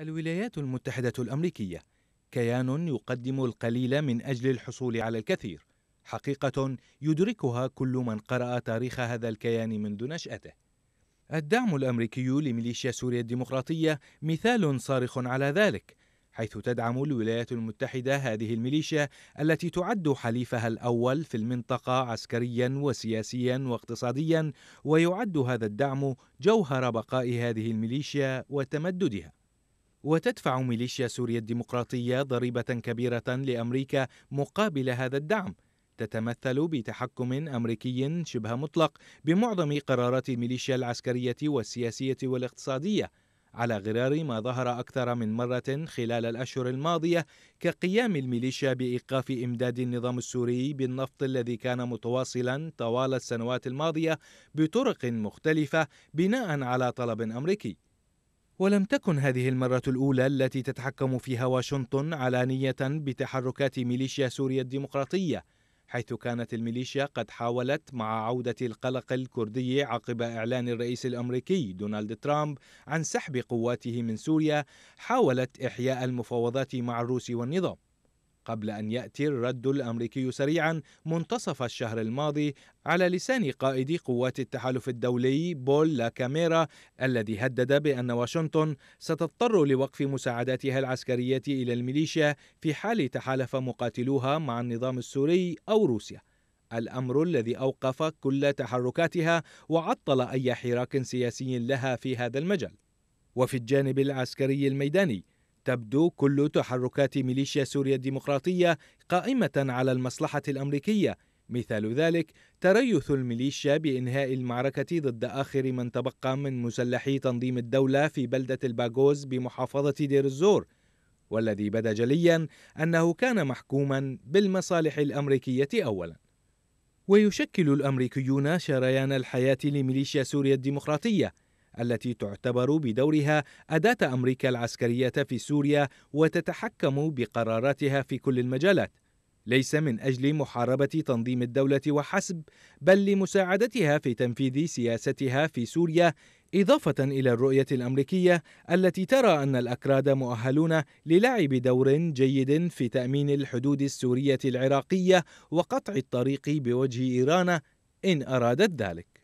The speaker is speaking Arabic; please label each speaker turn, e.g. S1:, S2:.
S1: الولايات المتحدة الأمريكية كيان يقدم القليل من أجل الحصول على الكثير حقيقة يدركها كل من قرأ تاريخ هذا الكيان منذ نشأته الدعم الأمريكي لميليشيا سوريا الديمقراطية مثال صارخ على ذلك حيث تدعم الولايات المتحدة هذه الميليشيا التي تعد حليفها الأول في المنطقة عسكريا وسياسيا واقتصاديا ويعد هذا الدعم جوهر بقاء هذه الميليشيا وتمددها وتدفع ميليشيا سوريا الديمقراطية ضريبة كبيرة لأمريكا مقابل هذا الدعم تتمثل بتحكم أمريكي شبه مطلق بمعظم قرارات الميليشيا العسكرية والسياسية والاقتصادية على غرار ما ظهر أكثر من مرة خلال الأشهر الماضية كقيام الميليشيا بإيقاف إمداد النظام السوري بالنفط الذي كان متواصلا طوال السنوات الماضية بطرق مختلفة بناء على طلب أمريكي ولم تكن هذه المرة الأولى التي تتحكم فيها واشنطن علانية بتحركات ميليشيا سوريا الديمقراطية حيث كانت الميليشيا قد حاولت مع عودة القلق الكردي عقب إعلان الرئيس الأمريكي دونالد ترامب عن سحب قواته من سوريا حاولت إحياء المفاوضات مع الروس والنظام قبل أن يأتي الرد الأمريكي سريعا منتصف الشهر الماضي على لسان قائد قوات التحالف الدولي بول لاكاميرا الذي هدد بأن واشنطن ستضطر لوقف مساعداتها العسكرية إلى الميليشيا في حال تحالف مقاتلوها مع النظام السوري أو روسيا الامر الذي اوقف كل تحركاتها وعطل اي حراك سياسي لها في هذا المجال وفي الجانب العسكري الميداني تبدو كل تحركات ميليشيا سوريا الديمقراطية قائمة على المصلحة الأمريكية مثال ذلك تريث الميليشيا بإنهاء المعركة ضد آخر من تبقى من مسلحي تنظيم الدولة في بلدة الباغوز بمحافظة دير الزور والذي بدا جليا أنه كان محكوما بالمصالح الأمريكية أولا ويشكل الأمريكيون شريان الحياة لميليشيا سوريا الديمقراطية التي تعتبر بدورها أداة أمريكا العسكرية في سوريا وتتحكم بقراراتها في كل المجالات ليس من أجل محاربة تنظيم الدولة وحسب بل لمساعدتها في تنفيذ سياستها في سوريا إضافة إلى الرؤية الأمريكية التي ترى أن الأكراد مؤهلون للعب دور جيد في تأمين الحدود السورية العراقية وقطع الطريق بوجه إيران إن أرادت ذلك